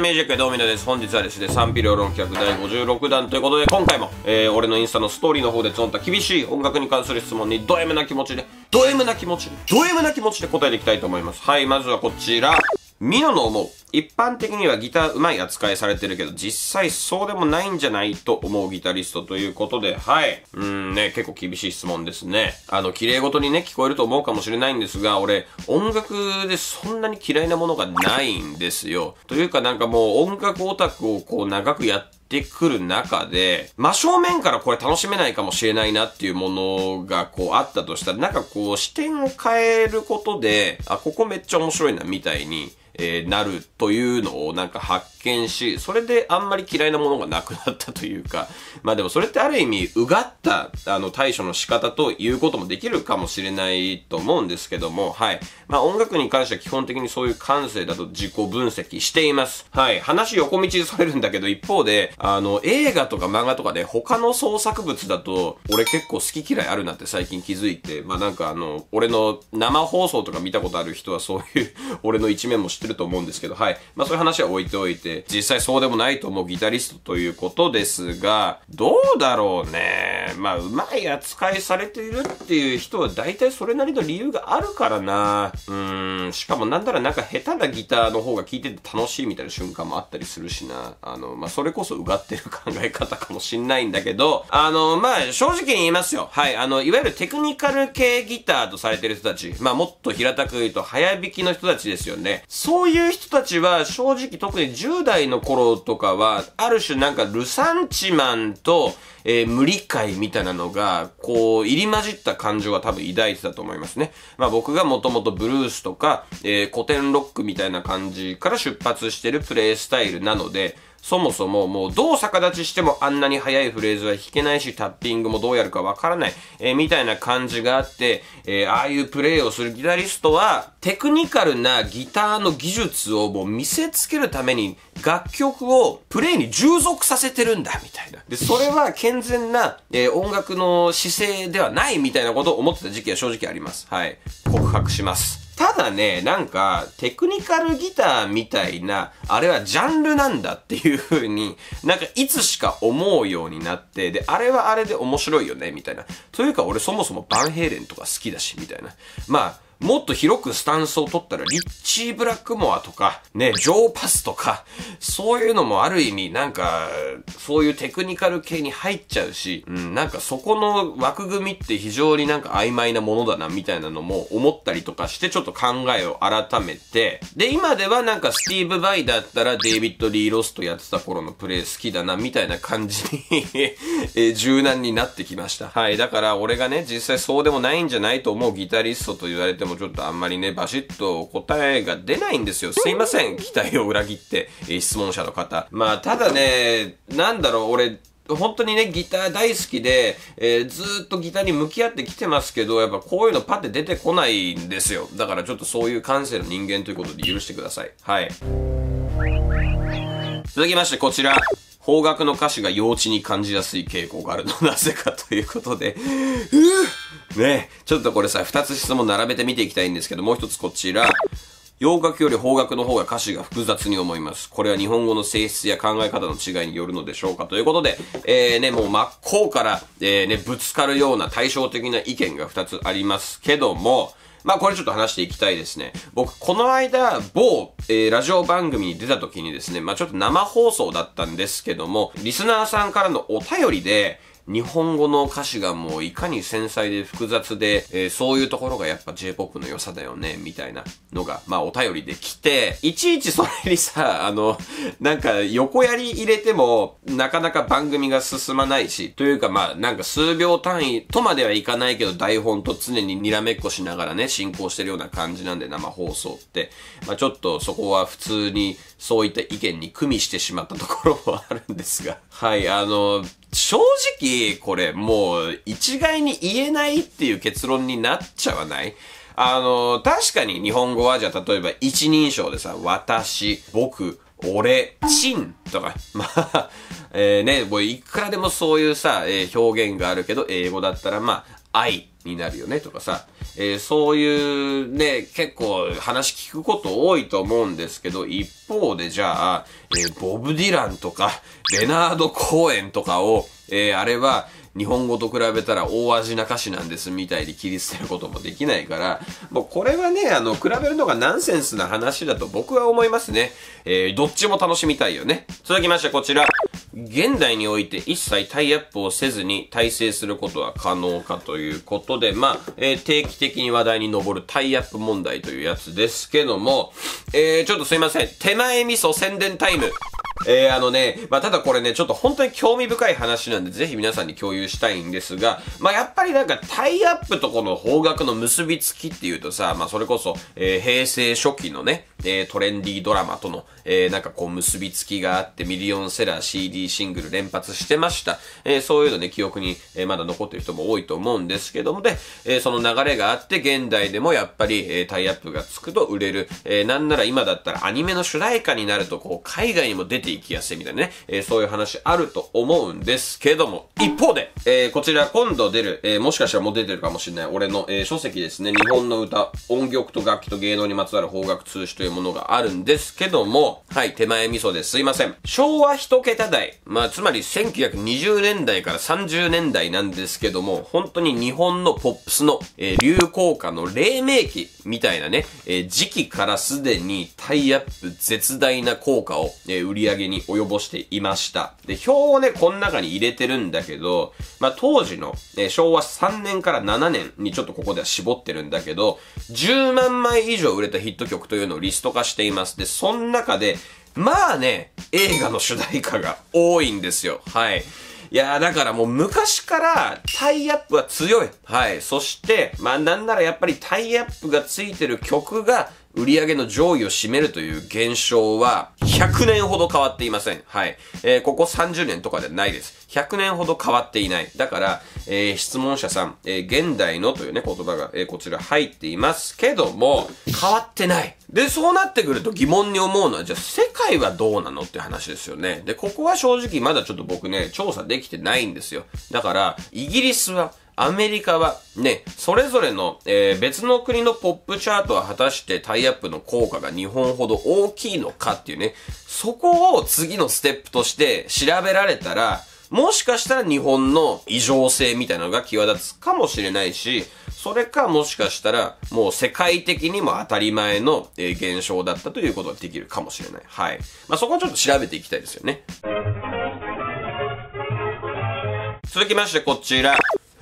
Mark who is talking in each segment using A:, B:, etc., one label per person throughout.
A: ミュージックドミノです。本日はですね、賛否両論企画第56弾ということで、今回も、えー、俺のインスタのストーリーの方で募った厳しい音楽に関する質問にド M な気持ちで、ド M な気持ちで、ド M な気持ちで答えていきたいと思います。はい、まずはこちら。ミノの思う一般的にはギターうまい扱いされてるけど、実際そうでもないんじゃないと思うギタリストということで、はい。うんね、結構厳しい質問ですね。あの、綺麗事にね、聞こえると思うかもしれないんですが、俺、音楽でそんなに嫌いなものがないんですよ。というかなんかもう音楽オタクをこう長くやって、てくる中で、真正面からこれ楽しめないかもしれないなっていうものがこうあったとしたら、なんかこう視点を変えることで、あ、ここめっちゃ面白いなみたいに、えー、なるというのをなんか発見し、それであんまり嫌いなものがなくなったというか、まあでもそれってある意味、うがった、あの、対処の仕方ということもできるかもしれないと思うんですけども、はい。まあ音楽に関しては基本的にそういう感性だと自己分析しています。はい。話横道それるんだけど、一方で、あの、映画とか漫画とかで他の創作物だと、俺結構好き嫌いあるなって最近気づいて、まあなんかあの、俺の生放送とか見たことある人はそういう 俺の一面も知ってってると思うんですけど、はい。まあそういう話は置いておいて、実際そうでもないと思うギタリストということですが、どうだろうね。まあ、うまい扱いされているっていう人は大体それなりの理由があるからな。うーん、しかもなんならなんか下手なギターの方が聴いてて楽しいみたいな瞬間もあったりするしな。あの、まあそれこそうがってる考え方かもしんないんだけど、あの、まあ正直に言いますよ。はい、あの、いわゆるテクニカル系ギターとされてる人たち、まあもっと平たく言うと早弾きの人たちですよね。そそういう人たちは正直特に10代の頃とかは、ある種なんかルサンチマンと、えー、無理解みたいなのが、こう、入り混じった感情が多分抱いてたと思いますね。まあ僕がもともとブルースとか、えー、古典ロックみたいな感じから出発してるプレイスタイルなので、そもそももうどう逆立ちしてもあんなに速いフレーズは弾けないし、タッピングもどうやるかわからない、えー、みたいな感じがあって、えー、ああいうプレイをするギタリストは、テクニカルなギターの技術をもう見せつけるために、楽曲をプレイに従属させてるんだ、みたいな。で、それは健全な、えー、音楽の姿勢ではないみたいなことを思ってた時期は正直あります。はい。告白します。ただね、なんか、テクニカルギターみたいな、あれはジャンルなんだっていう風に、なんかいつしか思うようになって、で、あれはあれで面白いよね、みたいな。というか、俺そもそもバンヘイレンとか好きだし、みたいな。まあ、もっと広くスタンスを取ったら、リッチー・ブラックモアとか、ね、ジョー・パスとか、そういうのもある意味、なんか、そういうテクニカル系に入っちゃうし、うん、なんかそこの枠組みって非常になんか曖昧なものだな、みたいなのも思ったりとかして、ちょっと考えを改めて、で、今ではなんかスティーブ・バイだったら、デイビッド・リー・ロスとやってた頃のプレイ好きだな、みたいな感じに え柔軟になってきました。はい。だから、俺がね、実際そうでもないんじゃないと思うギタリストと言われててもちょっとあんまりね、バシッと答えが出ないんですよ。すいません。期待を裏切って、え質問者の方。まあ、ただね、なんだろう、俺、本当にね、ギター大好きで、えー、ずっとギターに向き合ってきてますけど、やっぱこういうのパって出てこないんですよ。だからちょっとそういう感性の人間ということで許してください。はい。続きまして、こちら。方角の歌詞が幼稚に感じやすい傾向があるのなぜかということで、うね、ちょっとこれさ、2つ質問並べて見ていきたいんですけど、もう1つこちら。洋楽より邦楽の方が歌詞が複雑に思います。これは日本語の性質や考え方の違いによるのでしょうかということで、えー、ね、もう真っ向から、えー、ね、ぶつかるような対照的な意見が2つありますけども、まあこれちょっと話していきたいですね。僕、この間、某、えー、ラジオ番組に出た時にですね、まあちょっと生放送だったんですけども、リスナーさんからのお便りで、日本語の歌詞がもういかに繊細で複雑で、えー、そういうところがやっぱ J-POP の良さだよね、みたいなのが、まあお便りで来て、いちいちそれにさ、あの、なんか横やり入れても、なかなか番組が進まないし、というかまあなんか数秒単位とまではいかないけど台本と常ににらめっこしながらね、進行してるような感じなんで生放送って、まあちょっとそこは普通にそういった意見に組みしてしまったところもあるんですが、はい、あの、正直、これもう一概に言えないっていう結論になっちゃわないあの、確かに日本語はじゃあ例えば一人称でさ、私、僕、俺、チンとか、まあ、えー、ね、もういくらでもそういうさ、えー、表現があるけど、英語だったらまあ、愛になるよねとかさ、えー、そういうね、結構話聞くこと多いと思うんですけど、一方でじゃあ、えー、ボブ・ディランとか、レナード・コーエンとかを、えー、あれは、日本語と比べたら大味な歌詞なんですみたいに切り捨てることもできないから、もうこれはね、あの、比べるのがナンセンスな話だと僕は思いますね。えー、どっちも楽しみたいよね。続きましてこちら。現代において一切タイアップをせずに体制することは可能かということで、まあ、えー、定期的に話題に上るタイアップ問題というやつですけども、えー、ちょっとすいません。手前味噌宣伝タイム。えー、あのね、まあ、ただこれね、ちょっと本当に興味深い話なんで、ぜひ皆さんに共有したいんですが、まあ、やっぱりなんかタイアップとこの方角の結びつきっていうとさ、まあ、それこそ、えー、平成初期のね、えトレンディードラマとの、えなんかこう結びつきがあってミリオンセラー CD シングル連発してました。えそういうのね、記憶に、えまだ残ってる人も多いと思うんですけどもで、えその流れがあって現代でもやっぱり、えタイアップがつくと売れる。えなんなら今だったらアニメの主題歌になるとこう海外にも出ていきやすいみたいなね、えそういう話あると思うんですけども、一方で、えこちら今度出る、えもしかしたらもう出てるかもしれない俺の、え書籍ですね、日本の歌、音曲と楽器と芸能にまつわる方角通詞というものがあるんですけども、はい、手前味噌です。すいません。昭和一桁台。まあ、つまり1920年代から30年代なんですけども、本当に日本のポップスの、えー、流行歌の黎明期みたいなね、えー、時期からすでにタイアップ絶大な効果を、えー、売り上げに及ぼしていました。で、表をね、この中に入れてるんだけど、まあ、当時の、えー、昭和3年から7年にちょっとここでは絞ってるんだけど、10万枚以上売れたヒット曲というのをリストとかしています。で、その中で、まあね、映画の主題歌が多いんですよ。はい。いやだからもう昔からタイアップは強い。はい。そして、まあなんならやっぱりタイアップがついてる曲が売上の上位を占めるという現象は、100年ほど変わっていません。はい。えー、ここ30年とかではないです。100年ほど変わっていない。だから、えー、質問者さん、えー、現代のというね、言葉が、えー、こちら入っていますけども、変わってない。で、そうなってくると疑問に思うのは、じゃあ世界はどうなのって話ですよね。で、ここは正直まだちょっと僕ね、調査できてないんですよ。だから、イギリスは、アメリカはね、それぞれの、えー、別の国のポップチャートは果たしてタイアップの効果が日本ほど大きいのかっていうね、そこを次のステップとして調べられたら、もしかしたら日本の異常性みたいなのが際立つかもしれないし、それかもしかしたらもう世界的にも当たり前の、え現象だったということができるかもしれない。はい。まあ、そこをちょっと調べていきたいですよね。続きましてこちら。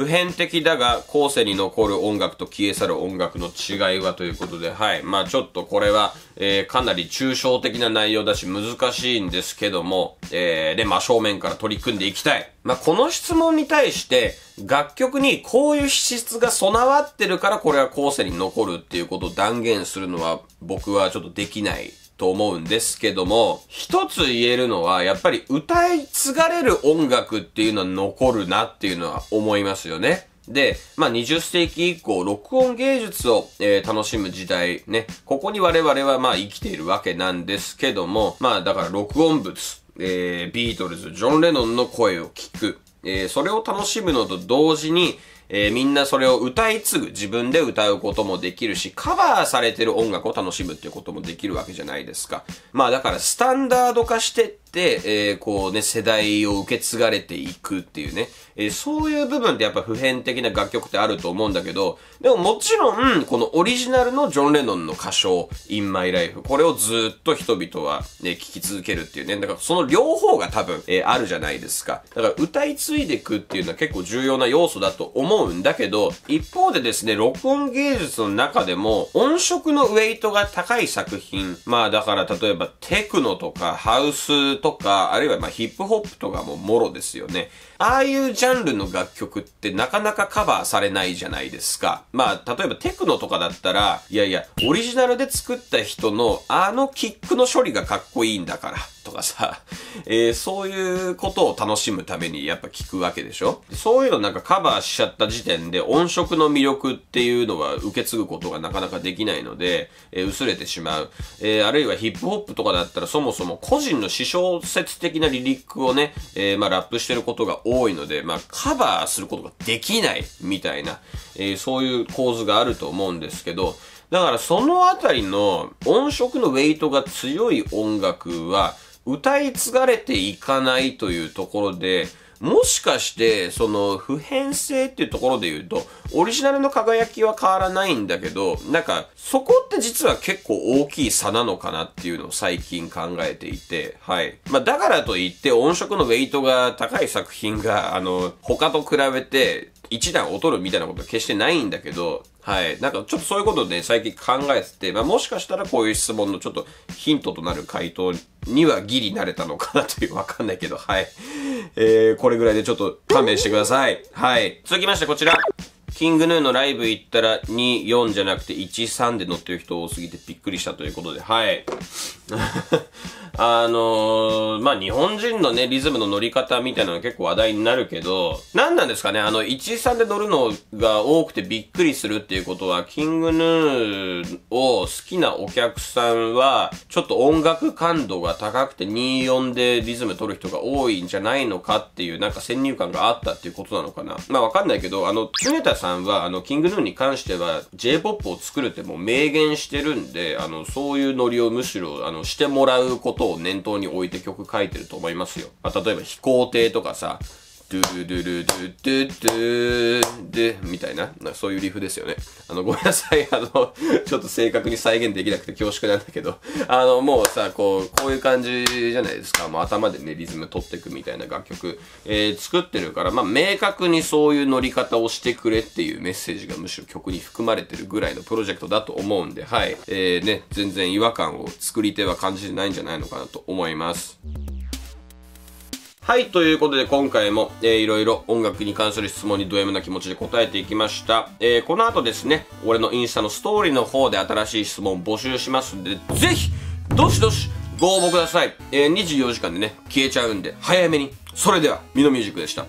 A: 普遍的だが後世に残る音楽と消え去る音楽の違いはということで、はい。まあちょっとこれは、えー、かなり抽象的な内容だし難しいんですけども、えー、で、真正面から取り組んでいきたい。まあこの質問に対して、楽曲にこういう資質が備わってるからこれは後世に残るっていうことを断言するのは僕はちょっとできないと思うんですけども、一つ言えるのは、やっぱり歌い継がれる音楽っていうのは残るなっていうのは思いますよね。で、まあ、20世紀以降、録音芸術を、えー、楽しむ時代ね、ここに我々はまあ生きているわけなんですけども、まあだから録音物、えー、ビートルズ、ジョン・レノンの声を聞く、えー、それを楽しむのと同時に、えー、みんなそれを歌い継ぐ、自分で歌うこともできるし、カバーされてる音楽を楽しむっていうこともできるわけじゃないですか。まあだからスタンダード化して、えー、こうね、世代を受け継がれていくっていうね、えー、そういう部分ってやっぱ普遍的な楽曲ってあると思うんだけど、でももちろん、このオリジナルのジョン・レノンの歌唱、In My Life、これをずっと人々はね、聴き続けるっていうね、だからその両方が多分、えー、あるじゃないですか。だから歌い継いでいくっていうのは結構重要な要素だと思うんだけど、一方でですね、録音芸術の中でも、音色のウェイトが高い作品、まあだから例えばテクノとかハウスとか、あるいはまヒップホップとかももろですよね。ああいうジャンルの楽曲ってなかなかカバーされないじゃないですか。まあ、例えばテクノとかだったら、いやいや、オリジナルで作った人のあのキックの処理がかっこいいんだから、とかさ、えー、そういうことを楽しむためにやっぱ聞くわけでしょそういうのなんかカバーしちゃった時点で音色の魅力っていうのは受け継ぐことがなかなかできないので、えー、薄れてしまう。えー、あるいはヒップホップとかだったらそもそも個人の思想説的なリリックをね、えまあラップしてることが多多いので、まあ、カバーすることができないみたいな、えー、そういう構図があると思うんですけど、だからそのあたりの音色のウェイトが強い音楽は歌い継がれていかないというところで、もしかして、その、普遍性っていうところで言うと、オリジナルの輝きは変わらないんだけど、なんか、そこって実は結構大きい差なのかなっていうのを最近考えていて、はい。まあ、だからといって、音色のウェイトが高い作品が、あの、他と比べて、一段劣るみたいなことは決してないんだけど、はい。なんかちょっとそういうことで、ね、最近考えてて、まあもしかしたらこういう質問のちょっとヒントとなる回答にはギリなれたのかなという、わかんないけど、はい。えー、これぐらいでちょっと勘弁してください。はい。続きましてこちら。キングヌーのライブ行ったら2、4じゃなくて1、3で乗ってる人多すぎてびっくりしたということで、はい。あのー、まあ、日本人のね、リズムの乗り方みたいなの結構話題になるけど、何なんですかね、あの、13で乗るのが多くてびっくりするっていうことは、キングヌーを好きなお客さんは、ちょっと音楽感度が高くて24でリズム取る人が多いんじゃないのかっていう、なんか先入観があったっていうことなのかな。まあ、わかんないけど、あの、ツネタさんは、あの、キングヌーに関しては、J-POP を作るってもう明言してるんで、あの、そういうノリをむしろ、あの、してもらうことことを念頭に置いて曲書いてると思いますよ。まあ、例えば飛行艇とかさ、ドゥドゥルドゥドゥドゥドゥみたいな、なそういうリフですよね。あの、ごめんなさい。あの、ちょっと正確に再現できなくて恐縮なんだけど、あの、もうさ、こう、こういう感じじゃないですか。もう頭でね、リズム取っていくみたいな楽曲、えー、作ってるから、まあ、明確にそういう乗り方をしてくれっていうメッセージがむしろ曲に含まれてるぐらいのプロジェクトだと思うんで、はい。えー、ね、全然違和感を作り手は感じてないんじゃないのかなと思います。はい、ということで今回も、えー、いろいろ音楽に関する質問にド M な気持ちで答えていきました。えー、この後ですね、俺のインスタのストーリーの方で新しい質問募集しますんで、ぜひ、どしどしご応募ください。えー、24時間でね、消えちゃうんで、早めに。それでは、ミノミュージックでした。